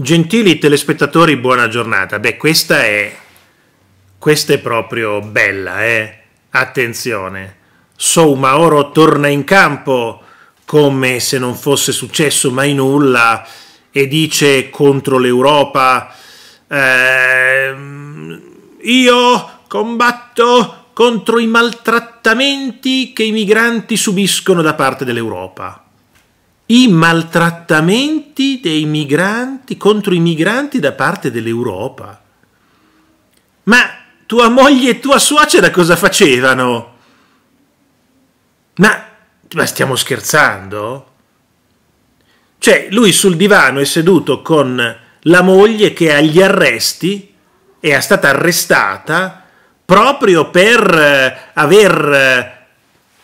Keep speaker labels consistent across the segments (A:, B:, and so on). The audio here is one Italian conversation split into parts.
A: Gentili telespettatori, buona giornata. Beh, questa è, questa è proprio bella, eh? Attenzione. Soumaoro torna in campo come se non fosse successo mai nulla e dice contro l'Europa eh, io combatto contro i maltrattamenti che i migranti subiscono da parte dell'Europa i maltrattamenti dei migranti contro i migranti da parte dell'Europa. Ma tua moglie e tua suocera cosa facevano? Ma, ma stiamo scherzando? Cioè, lui sul divano è seduto con la moglie che agli arresti è stata arrestata proprio per eh, aver eh,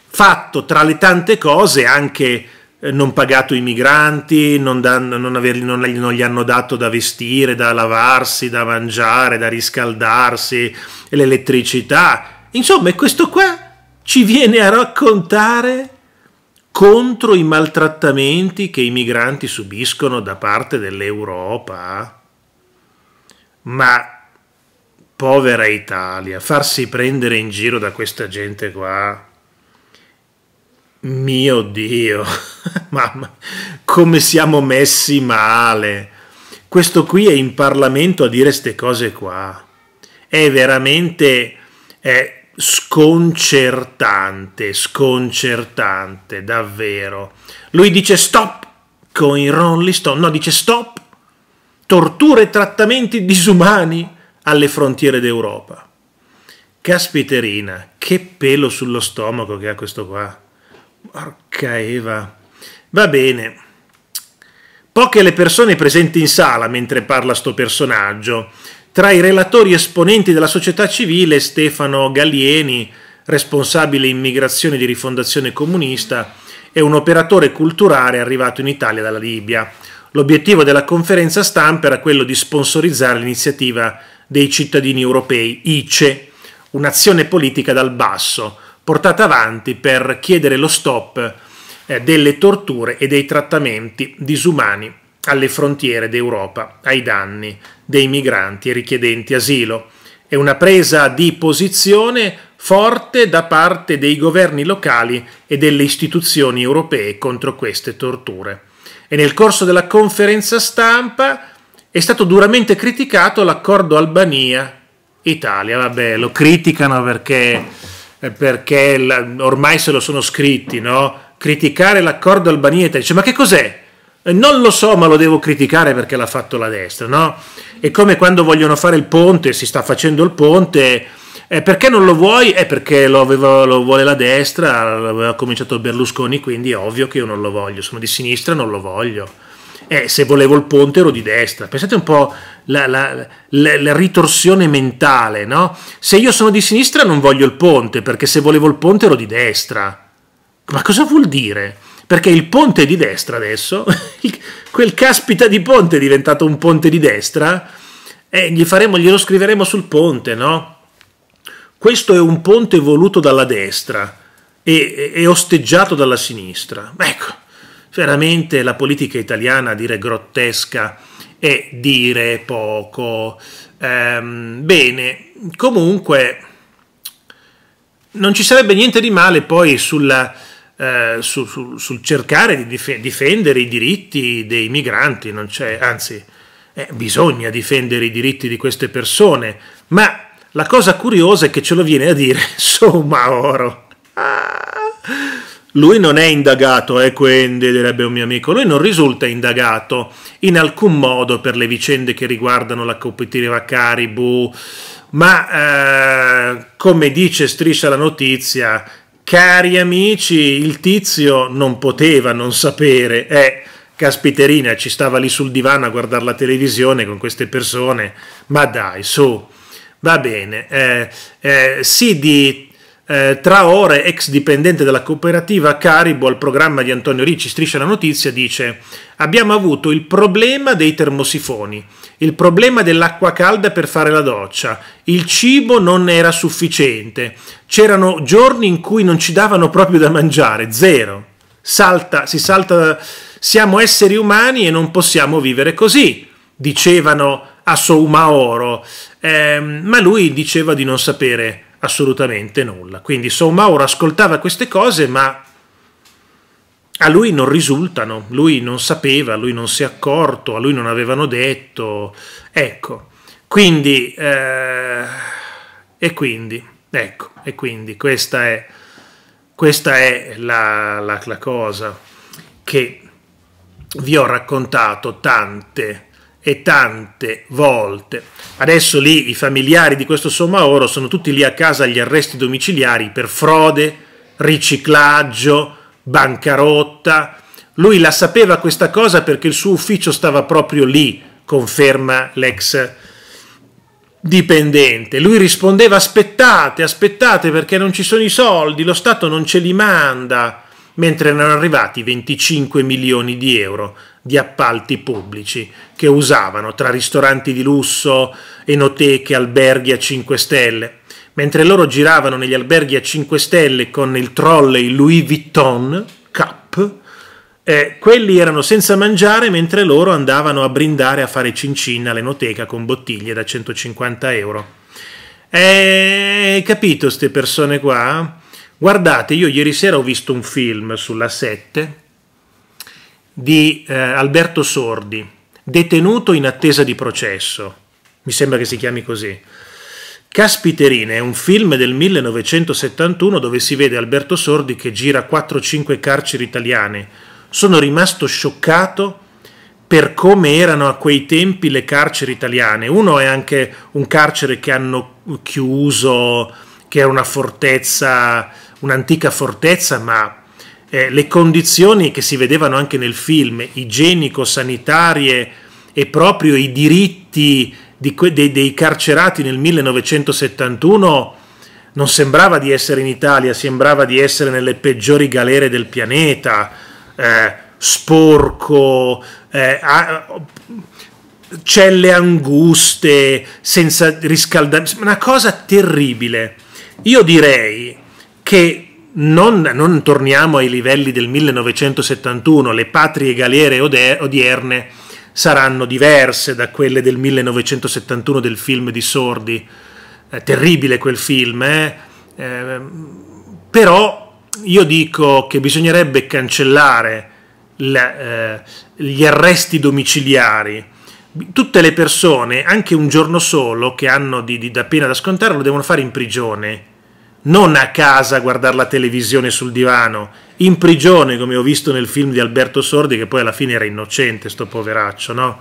A: fatto tra le tante cose anche eh, non pagato i migranti, non, danno, non, aver, non, non, gli hanno dato da vestire, da lavarsi, da mangiare, da riscaldarsi, l'elettricità. Insomma, questo qua ci viene a raccontare contro i maltrattamenti che i migranti subiscono da parte dell'Europa. Ma povera Italia, farsi prendere in giro da questa gente qua mio Dio, mamma, come siamo messi male. Questo qui è in Parlamento a dire queste cose qua. È veramente è sconcertante, sconcertante, davvero. Lui dice stop con i Rolling Stone, no, dice stop, torture e trattamenti disumani alle frontiere d'Europa. Caspiterina, che pelo sullo stomaco che ha questo qua. Porca Eva. Va bene. Poche le persone presenti in sala mentre parla sto personaggio. Tra i relatori esponenti della società civile Stefano Gallieni, responsabile immigrazione di Rifondazione Comunista, e un operatore culturale arrivato in Italia dalla Libia. L'obiettivo della conferenza stampa era quello di sponsorizzare l'iniziativa dei cittadini europei ICE, un'azione politica dal basso, portata avanti per chiedere lo stop eh, delle torture e dei trattamenti disumani alle frontiere d'Europa ai danni dei migranti e richiedenti asilo. È una presa di posizione forte da parte dei governi locali e delle istituzioni europee contro queste torture. E nel corso della conferenza stampa è stato duramente criticato l'accordo Albania-Italia. Vabbè, lo criticano perché eh, perché ormai se lo sono scritti, no? criticare l'accordo Albania Italia. Dice, ma che cos'è? Eh, non lo so, ma lo devo criticare perché l'ha fatto la destra, no? È come quando vogliono fare il ponte, si sta facendo il ponte, eh, perché non lo vuoi? È eh, perché lo, aveva, lo, vuole la destra, l'aveva cominciato Berlusconi, quindi è ovvio che io non lo voglio, sono di sinistra, non lo voglio eh, se volevo il ponte ero di destra. Pensate un po' la, la, la, la ritorsione mentale, no? Se io sono di sinistra non voglio il ponte, perché se volevo il ponte ero di destra. Ma cosa vuol dire? Perché il ponte è di destra adesso, quel caspita di ponte è diventato un ponte di destra, e gli faremo, glielo scriveremo sul ponte, no? Questo è un ponte voluto dalla destra e, e osteggiato dalla sinistra. Ecco, veramente la politica italiana dire grottesca e dire poco. Ehm, bene, comunque non ci sarebbe niente di male poi sulla, eh, su, su, sul cercare di dif- difendere i diritti dei migranti, non c'è, anzi eh, bisogna difendere i diritti di queste persone, ma la cosa curiosa è che ce lo viene a dire Somaoro. Ah! Lui non è indagato, e eh, quindi, direbbe un mio amico, lui non risulta indagato in alcun modo per le vicende che riguardano la cooperativa Caribou, ma eh, come dice Striscia la notizia, cari amici, il tizio non poteva non sapere, eh, caspiterina, ci stava lì sul divano a guardare la televisione con queste persone, ma dai, su, va bene, eh, eh, sì di eh, tra ore, ex dipendente della cooperativa Caribo al programma di Antonio Ricci, Striscia la Notizia, dice Abbiamo avuto il problema dei termosifoni, il problema dell'acqua calda per fare la doccia, il cibo non era sufficiente, c'erano giorni in cui non ci davano proprio da mangiare, zero. Salta, si salta, siamo esseri umani e non possiamo vivere così, dicevano a Soumaoro, eh, ma lui diceva di non sapere assolutamente nulla. Quindi Somaur ascoltava queste cose, ma a lui non risultano, lui non sapeva, lui non si è accorto, a lui non avevano detto. Ecco, quindi, eh, e quindi, ecco, e quindi questa è, questa è la, la, la cosa che vi ho raccontato tante volte e tante volte. Adesso lì i familiari di questo sommaoro sono tutti lì a casa agli arresti domiciliari per frode, riciclaggio, bancarotta. Lui la sapeva questa cosa perché il suo ufficio stava proprio lì, conferma l'ex dipendente. Lui rispondeva aspettate, aspettate perché non ci sono i soldi, lo Stato non ce li manda, mentre erano arrivati 25 milioni di euro di appalti pubblici che usavano tra ristoranti di lusso, enoteche, alberghi a 5 stelle. Mentre loro giravano negli alberghi a 5 stelle con il trolley Louis Vuitton Cup, eh, quelli erano senza mangiare mentre loro andavano a brindare a fare cincinna all'enoteca con bottiglie da 150 euro. Eh, hai eh, capito queste persone qua? Guardate, io ieri sera ho visto un film sulla 7 di eh, Alberto Sordi, detenuto in attesa di processo, mi sembra che si chiami così. Caspiterina è un film del 1971 dove si vede Alberto Sordi che gira 4-5 carceri italiane. Sono rimasto scioccato per come erano a quei tempi le carceri italiane. Uno è anche un carcere che hanno chiuso, che era una fortezza, un'antica fortezza, ma eh, le condizioni che si vedevano anche nel film, igienico-sanitarie e proprio i diritti di que- dei, dei carcerati nel 1971 non sembrava di essere in Italia, sembrava di essere nelle peggiori galere del pianeta, eh, sporco, eh, a, celle anguste, senza riscaldamento, una cosa terribile. Io direi che non, non, torniamo ai livelli del 1971, le patrie galiere odierne saranno diverse da quelle del 1971 del film di Sordi, eh, terribile quel film, eh? Eh, però io dico che bisognerebbe cancellare la, eh, gli arresti domiciliari, tutte le persone, anche un giorno solo, che hanno di, di, da pena da scontare, lo devono fare in prigione non a casa a guardare la televisione sul divano, in prigione, come ho visto nel film di Alberto Sordi, che poi alla fine era innocente, sto poveraccio, no?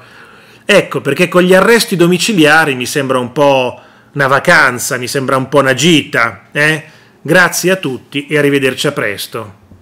A: Ecco, perché con gli arresti domiciliari mi sembra un po' una vacanza, mi sembra un po' una gita, eh? Grazie a tutti e arrivederci a presto.